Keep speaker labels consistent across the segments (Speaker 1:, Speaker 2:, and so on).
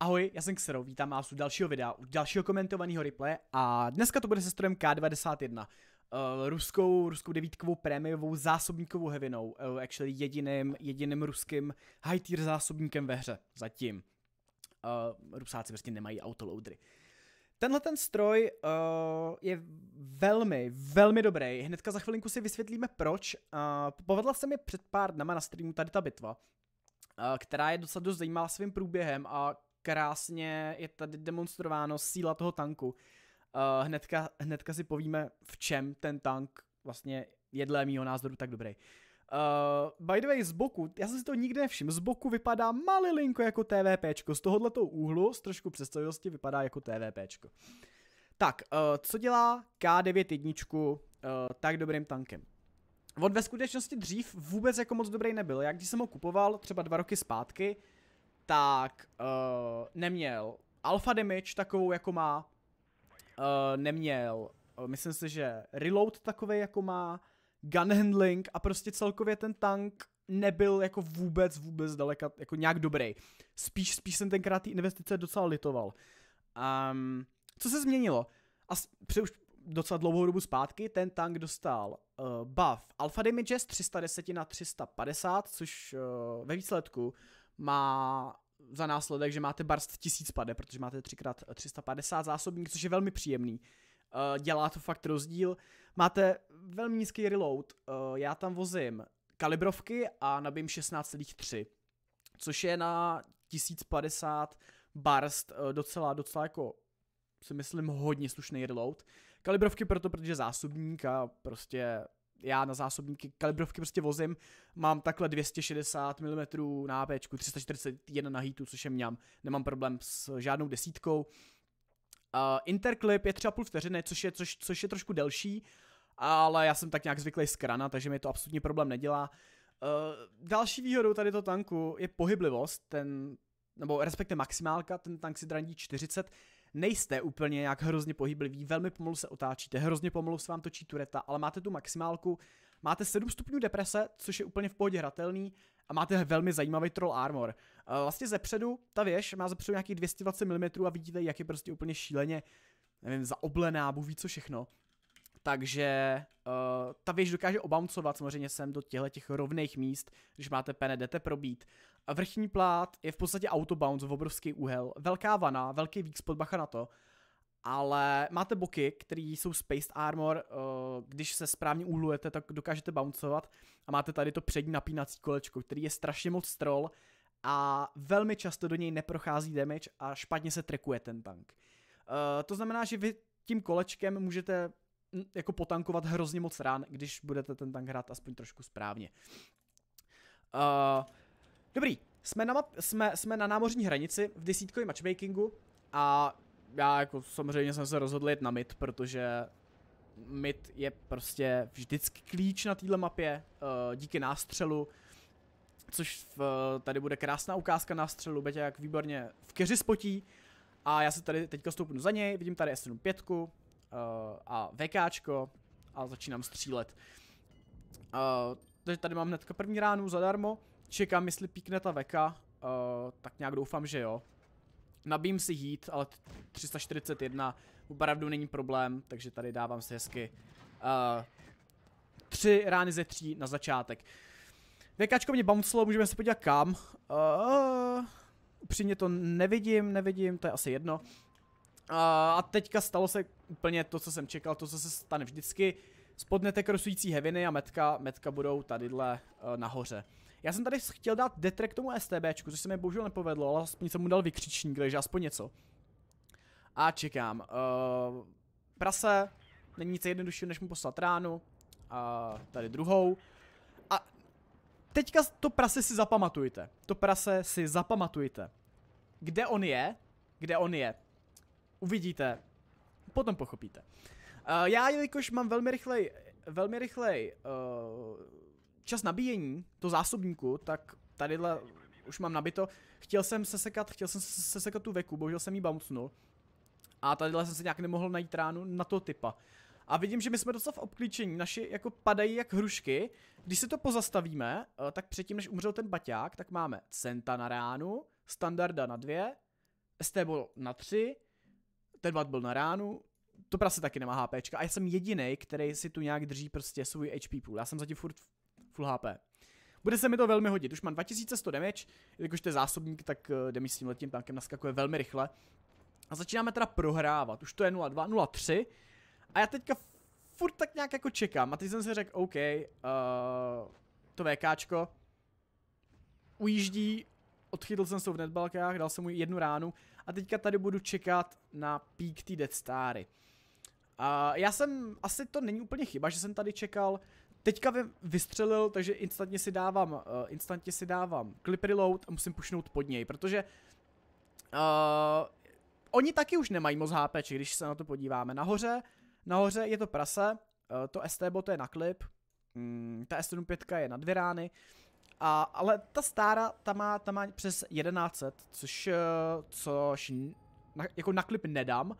Speaker 1: Ahoj, já jsem Xero, vítám vás u dalšího videa, u dalšího komentovaného replay a dneska to bude se strojem K91. Uh, ruskou, ruskou devítkovou prémiovou zásobníkovou hevinou, uh, actually jediným, jediným ruským high tier zásobníkem ve hře, zatím. Uh, Rusáci prostě nemají autoloadry. Tenhle ten stroj uh, je velmi, velmi dobrý. Hnedka za chvilinku si vysvětlíme proč. Uh, povedla se mi před pár dnama na streamu tady ta bitva, uh, která je docela dost zajímavá svým průběhem a krásně je tady demonstrováno síla toho tanku. Uh, hnedka, hnedka si povíme, v čem ten tank vlastně je dle mýho názoru tak dobrý. Uh, by the way, z boku, já jsem si to nikdy nevšiml, z boku vypadá malilinko jako TVPčko, z tohohletou úhlu, z trošku představivosti, vypadá jako TVPčko. Tak, uh, co dělá K9 jedničku uh, tak dobrým tankem? On ve skutečnosti dřív vůbec jako moc dobrý nebyl. Já když jsem ho kupoval třeba dva roky zpátky, uh, tak uh, neměl alpha damage takovou, jako má, uh, neměl, uh, myslím si, že reload takový, jako má, gun handling a prostě celkově ten tank nebyl jako vůbec, vůbec daleka, jako nějak dobrý. Spíš, spíš jsem tenkrát ty investice docela litoval. Um, co se změnilo? A při už docela dlouhou dobu zpátky ten tank dostal uh, buff Alpha z 310 na 350, což uh, ve výsledku má za následek, že máte barst 1000 pade, protože máte 3x350 zásobník, což je velmi příjemný. Eh, dělá to fakt rozdíl. Máte velmi nízký reload. Eh, já tam vozím kalibrovky a nabím 16,3, což je na 1050 barst eh, docela, docela jako si myslím hodně slušný reload. Kalibrovky proto, protože zásobník a prostě já na zásobníky kalibrovky prostě vozím, mám takhle 260 mm na AP, 341 na heatu, což je mňam, nemám problém s žádnou desítkou. Uh, interclip je 3,5 vteřiny, což je, což, což je trošku delší, ale já jsem tak nějak zvyklý z krana, takže mi to absolutně problém nedělá. Uh, další výhodou tady toho tanku je pohyblivost, ten, nebo respektive maximálka, ten tank si drandí 40, nejste úplně jak hrozně pohybliví, velmi pomalu se otáčíte, hrozně pomalu se vám točí tureta, ale máte tu maximálku, máte 7 stupňů deprese, což je úplně v pohodě hratelný, a máte velmi zajímavý troll armor. Eh, vlastně zepředu, ta věž má zepředu nějakých 220 mm a vidíte, jak je prostě úplně šíleně nevím, zaoblená, bůh ví co všechno takže uh, ta věž dokáže obamcovat samozřejmě sem do těchto těch rovných míst, když máte pene, jdete probít. A vrchní plát je v podstatě autobounce v obrovský úhel, velká vana, velký vík spod bacha na to, ale máte boky, které jsou spaced armor, uh, když se správně úhlujete, tak dokážete bouncovat a máte tady to přední napínací kolečko, který je strašně moc troll a velmi často do něj neprochází damage a špatně se trekuje ten tank. Uh, to znamená, že vy tím kolečkem můžete jako potankovat hrozně moc rán, když budete ten tank hrát aspoň trošku správně. Uh, dobrý, jsme na, map, jsme, jsme na námořní hranici v desítkovém matchmakingu a já jako samozřejmě jsem se rozhodl jít na mid, protože mid je prostě vždycky klíč na této mapě uh, díky nástřelu, což v, tady bude krásná ukázka nástřelu, Betě jak výborně v keři spotí a já se tady teďka stoupnu za něj, vidím tady S75, Eh, a VKčko a začínám střílet. Eh, takže tady mám hnedka první ránu zadarmo, čekám jestli píkne ta veka, eh, tak nějak doufám, že jo. Nabím si jít, ale 341 opravdu není problém, takže tady dávám si hezky tři rány ze tří na začátek. Vekáčko mě bouncelo, můžeme se podívat kam. Uh, upřímně to nevidím, nevidím, to je asi jedno. A teďka stalo se úplně to, co jsem čekal, to, co se stane vždycky. Spodnete krosující heviny a metka, metka budou tadyhle eh, nahoře. Já jsem tady chtěl dát detrek tomu STBčku, což se mi bohužel nepovedlo, ale aspoň jsem mu dal vykřičník, takže aspoň něco. A čekám. Uh, prase, není nic jednoduššího, než mu poslat ránu. A uh, tady druhou. A teďka to prase si zapamatujte. To prase si zapamatujte. Kde on je? Kde on je? Uvidíte. Potom pochopíte. Uh, já, jelikož mám velmi rychlej, velmi rychlej uh, čas nabíjení, to zásobníku, tak tadyhle už mám nabito. Chtěl jsem sesekat, chtěl jsem sesekat tu veku, bohužel jsem jí bouncnul. A tadyhle jsem se nějak nemohl najít ránu na to typa. A vidím, že my jsme docela v obklíčení, naši jako padají jak hrušky. Když se to pozastavíme, eh, tak předtím, než umřel ten baťák, tak máme Centa na ránu, Standarda na dvě, stable na tři, ten vat byl na ránu, to prase prostě taky nemá HP. A já jsem jediný, který si tu nějak drží prostě svůj HP půl. Já jsem zatím furt full HP. Bude se mi to velmi hodit. Už mám 2100 damage, jakož to je zásobník, tak eh, mi s tím letím tankem naskakuje velmi rychle. A začínáme teda prohrávat. Už to je 0-2, 0-3. A já teďka furt tak nějak jako čekám. A teď jsem si řekl, OK, uh, to VKčko ujíždí odchytl jsem se v netbalkách, dal jsem mu jednu ránu a teďka tady budu čekat na pík té Death Stary. A já jsem, asi to není úplně chyba, že jsem tady čekal, teďka vystřelil, takže instantně si dávám, uh, instantně si dávám clip reload a musím pušnout pod něj, protože uh, oni taky už nemají moc HP, když se na to podíváme. Nahoře, nahoře je to prase, uh, to ST to je na klip, mm, ta S75 je na dvě rány, a, ale ta stará, ta má, ta má přes 1100, což, eh, což na, jako na klip nedám,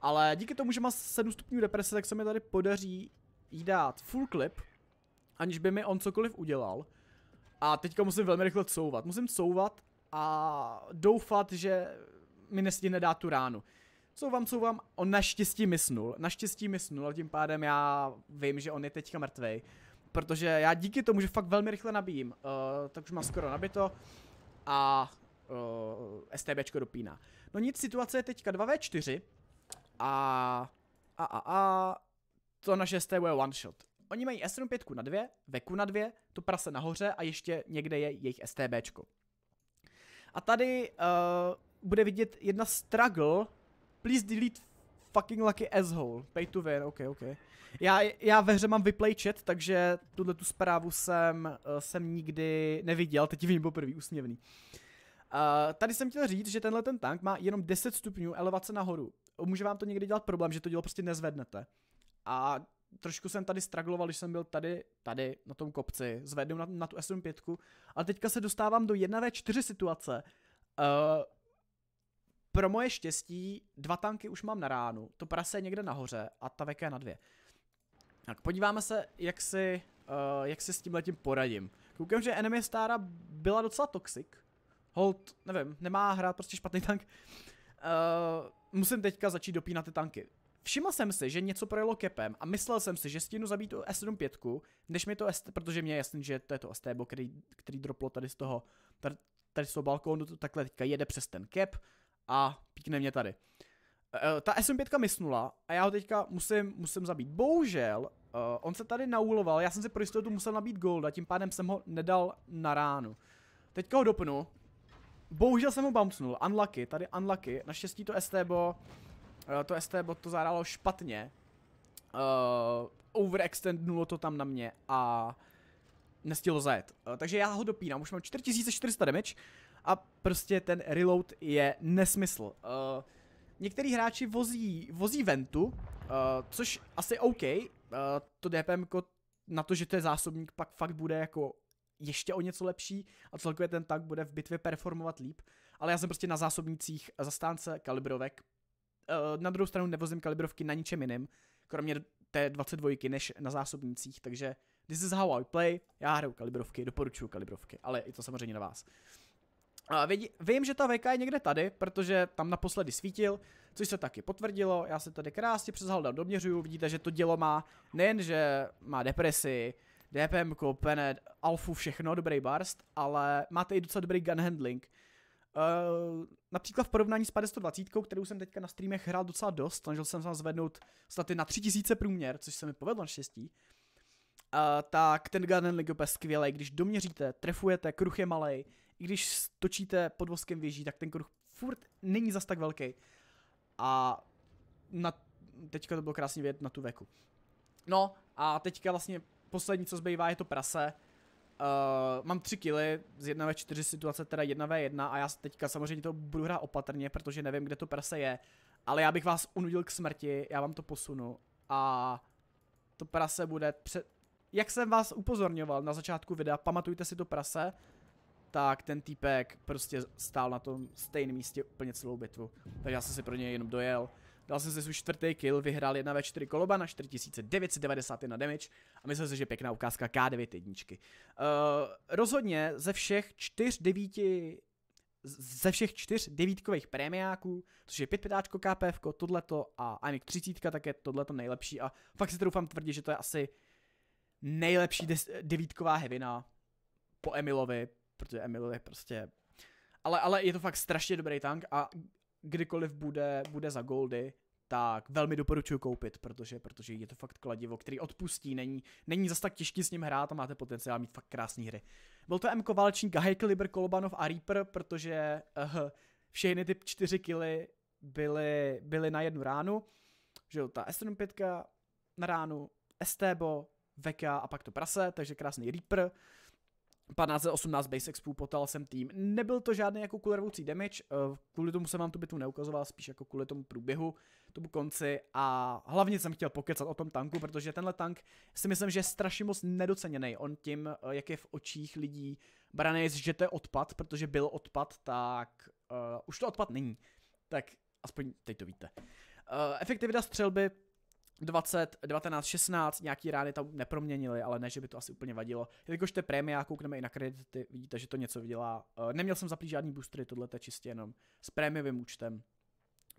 Speaker 1: ale díky tomu, že má 7 stupňů deprese, tak se mi tady podaří jí dát full clip, aniž by mi on cokoliv udělal. A teďka musím velmi rychle couvat. Musím couvat a doufat, že mi nestihne nedá tu ránu. Couvám, couvám, on naštěstí snul. Naštěstí snul a tím pádem já vím, že on je teďka mrtvej protože já díky tomu, že fakt velmi rychle nabíjím, uh, eh, tak už mám skoro nabito a uh, eh, STBčko dopíná. No nic, situace je teďka 2v4 a a a a to naše STB je one shot. Oni mají S75 na dvě, Veku na dvě, to prase nahoře a ještě někde je jejich STBčko. A tady uh, bude vidět jedna struggle, please delete fucking lucky asshole. Pay to win, ok, ok. Já, já ve hře mám vyplay chat, takže tuhle tu zprávu jsem, eh, jsem nikdy neviděl, teď vím poprvé, usměvný. Uh, eh, tady jsem chtěl říct, že tenhle ten tank má jenom 10 stupňů elevace nahoru. Může vám to někdy dělat problém, že to dělo prostě nezvednete. A trošku jsem tady stragloval, když jsem byl tady, tady na tom kopci, zvednu na, na tu SM5, ale teďka se dostávám do 1v4 situace, uh, pro moje štěstí dva tanky už mám na ránu, to prase je někde nahoře a ta veka je na dvě. Tak podíváme se, jak si, uh, jak si s tím letím poradím. Koukám, že enemy stára byla docela toxic. Hold, nevím, nemá hrát prostě špatný tank. Uh, musím teďka začít dopínat ty tanky. Všiml jsem si, že něco projelo kepem a myslel jsem si, že stínu zabít tu S75, než mi to ST, protože mě je jasný, že to je to STB, který, který droplo tady z toho, tady, tady z toho balkónu, to takhle teďka jede přes ten kep a píkne mě tady. E, e, ta SM5 mysnula a já ho teďka musím, musím zabít. Bohužel, uh, on se tady nauloval, já jsem si pro jistotu musel nabít a tím pádem jsem ho nedal na ránu. Teďka ho dopnu. Bohužel jsem ho bouncnul, unlucky, tady unlucky, naštěstí to STBO, uh, to STBO to zahrálo špatně. Uh, overextendnulo to tam na mě a nestihlo zajet. Uh, takže já ho dopínám, už mám 4400 damage a prostě ten reload je nesmysl. Uh, eh, Někteří hráči vozí, vozí ventu, uh, což asi OK, uh, to DPM jako na to, že to je zásobník, pak fakt bude jako ještě o něco lepší a celkově ten tank bude v bitvě performovat líp, ale já jsem prostě na zásobnících zastánce kalibrovek. Uh, na druhou stranu nevozím kalibrovky na ničem jiném, kromě té 22 než na zásobnících, takže this is how I play, já hraju kalibrovky, doporučuji kalibrovky, ale je to samozřejmě na vás. A vidí, vím, že ta VK je někde tady, protože tam naposledy svítil, což se taky potvrdilo. Já se tady krásně přes Haldal doměřuju. Vidíte, že to dělo má nejen, že má depresi, DPM, Penet, Alfu, všechno, dobrý barst, ale máte i docela dobrý gun handling. Uh, například v porovnání s 520, kterou jsem teďka na streamech hrál docela dost, snažil jsem se zvednout staty na 3000 průměr, což se mi povedlo naštěstí, uh, tak ten gun handling je skvělý, když doměříte, trefujete, kruh je malý, i když točíte pod voskem věží, tak ten kruh furt není zas tak velký. A na, teďka to bylo krásně vidět na tu veku. No a teďka vlastně poslední, co zbývá, je to prase. Uh, mám tři kily, z 1 ve 4 situace teda 1 ve 1 a já teďka samozřejmě to budu hrát opatrně, protože nevím, kde to prase je. Ale já bych vás unudil k smrti, já vám to posunu a to prase bude před... Jak jsem vás upozorňoval na začátku videa, pamatujte si to prase, tak ten týpek prostě stál na tom stejném místě úplně celou bitvu. Takže já jsem si pro něj jenom dojel. Dal jsem si svůj čtvrtý kill, vyhrál 1 ve 4 koloba na 4991 damage a myslím si, že pěkná ukázka K9 jedničky. Uh, rozhodně ze všech čtyř devíti ze všech čtyř devítkových prémiáků, což je 5 5 KPF, tohleto a Anik 30, tak je tohleto nejlepší a fakt si troufám tvrdit, že to je asi nejlepší devítková hevina po Emilovi, protože Emil je prostě... Ale, ale je to fakt strašně dobrý tank a kdykoliv bude, bude za goldy, tak velmi doporučuji koupit, protože, protože je to fakt kladivo, který odpustí, není, není zas tak těžký s ním hrát a máte potenciál mít fakt krásné hry. Byl to M. válečník a Liber, Kolobanov a Reaper, protože uh, všechny ty čtyři kily byly, byly na jednu ránu. Že jo, ta S75 na ránu, Estebo, Veka a pak to prase, takže krásný Reaper. 18 Base Expo potal jsem tým. Nebyl to žádný jako kulervoucí damage, eh, kvůli tomu jsem vám tu bitvu neukazoval, spíš jako kvůli tomu průběhu, tomu konci a hlavně jsem chtěl pokecat o tom tanku, protože tenhle tank si myslím, že je strašně moc nedoceněný. On tím, eh, jak je v očích lidí braný, že to je odpad, protože byl odpad, tak uh, už to odpad není. Tak aspoň teď to víte. Uh, efektivita střelby 20, 19, 16, nějaký rány tam neproměnili, ale ne, že by to asi úplně vadilo. Jelikož to je prémia, koukneme i na kredity, vidíte, že to něco vydělá. Eh, neměl jsem zaplý žádný boostery, tohle je čistě jenom s prémiovým účtem.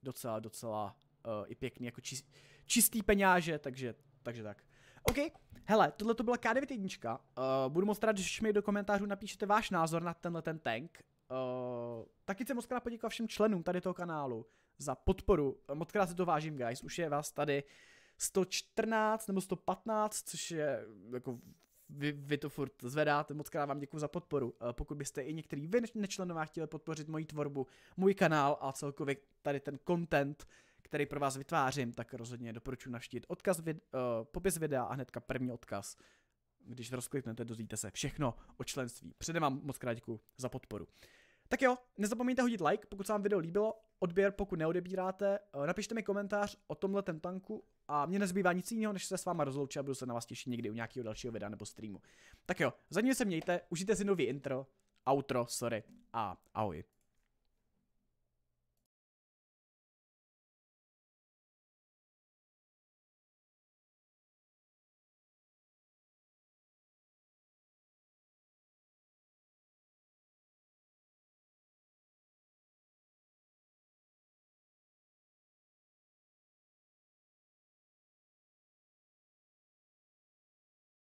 Speaker 1: Docela, docela uh, i pěkný, jako čist, čistý peňáže, takže, takže tak. OK, hele, tohle to byla k jednička. Uh, budu moc rád, když mi do komentářů napíšete váš názor na tenhle ten tank. Uh, taky se moc krát poděkovat všem členům tady toho kanálu za podporu. Moc krát se to vážím, guys, už je vás tady 114 nebo 115, což je jako vy, vy to furt zvedáte, moc krát vám děkuji za podporu. Eh, pokud byste i některý vy nečlenová chtěli podpořit moji tvorbu, můj kanál a celkově tady ten content, který pro vás vytvářím, tak rozhodně doporučuji navštívit odkaz vid, uh, popis videa a hnedka první odkaz. Když rozkliknete, dozvíte se všechno o členství. Předem vám moc krát děkuji za podporu. Tak jo, nezapomeňte hodit like, pokud se vám video líbilo, odběr, pokud neodebíráte, eh, napište mi komentář o tomhle tanku, a mě nezbývá nic jiného, než se s váma rozloučit a budu se na vás těšit někdy u nějakého dalšího videa nebo streamu. Tak jo, zatím se mějte, užijte si nový intro, outro, sorry a ahoj.